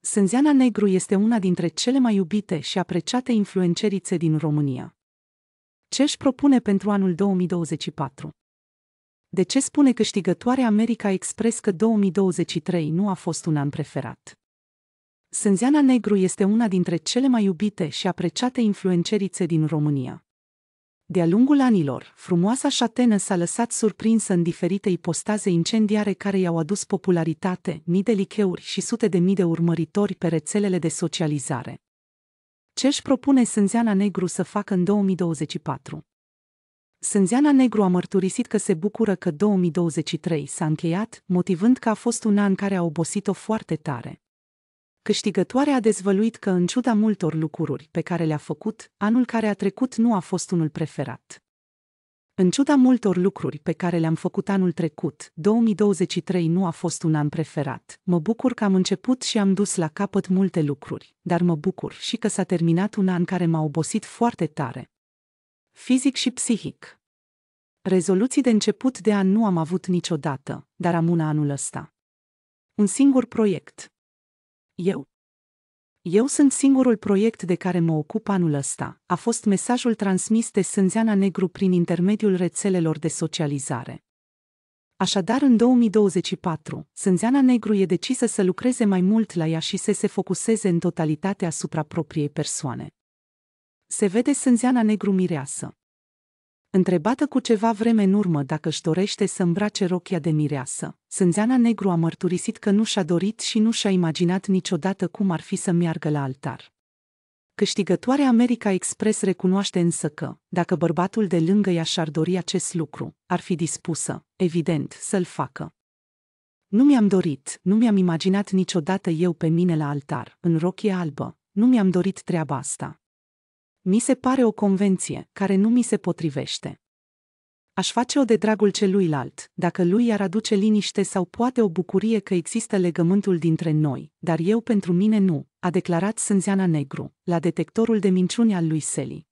Sânzeana Negru este una dintre cele mai iubite și apreciate influencerițe din România. Ce își propune pentru anul 2024? De ce spune câștigătoarea America Express că 2023 nu a fost un an preferat? Sânzeana Negru este una dintre cele mai iubite și apreciate influencerițe din România. De-a lungul anilor, frumoasa șatenă s-a lăsat surprinsă în diferite ipostaze incendiare care i-au adus popularitate, mii de licheuri și sute de mii de urmăritori pe rețelele de socializare. Ce își propune Sânzeana Negru să facă în 2024? Sânzeana Negru a mărturisit că se bucură că 2023 s-a încheiat, motivând că a fost un an care a obosit-o foarte tare câștigătoarea a dezvăluit că, în ciuda multor lucruri pe care le-a făcut, anul care a trecut nu a fost unul preferat. În ciuda multor lucruri pe care le-am făcut anul trecut, 2023 nu a fost un an preferat. Mă bucur că am început și am dus la capăt multe lucruri, dar mă bucur și că s-a terminat un an care m-a obosit foarte tare. Fizic și psihic. Rezoluții de început de an nu am avut niciodată, dar am una anul ăsta. Un singur proiect, eu. Eu sunt singurul proiect de care mă ocup anul ăsta, a fost mesajul transmis de Sânzeana Negru prin intermediul rețelelor de socializare. Așadar, în 2024, Sânzeana Negru e decisă să lucreze mai mult la ea și să se focuseze în totalitate asupra propriei persoane. Se vede Sânzeana Negru mireasă. Întrebată cu ceva vreme în urmă dacă își dorește să îmbrace rochia de mireasă, Sânzeana Negru a mărturisit că nu și-a dorit și nu și-a imaginat niciodată cum ar fi să meargă la altar. Câștigătoarea America Express recunoaște însă că, dacă bărbatul de lângă ea și-ar dori acest lucru, ar fi dispusă, evident, să-l facă. Nu mi-am dorit, nu mi-am imaginat niciodată eu pe mine la altar, în rochie albă, nu mi-am dorit treaba asta, mi se pare o convenție care nu mi se potrivește. Aș face-o de dragul celuilalt, dacă lui ar aduce liniște sau poate o bucurie că există legământul dintre noi, dar eu pentru mine nu, a declarat Sânziana Negru, la detectorul de minciuni al lui Seli.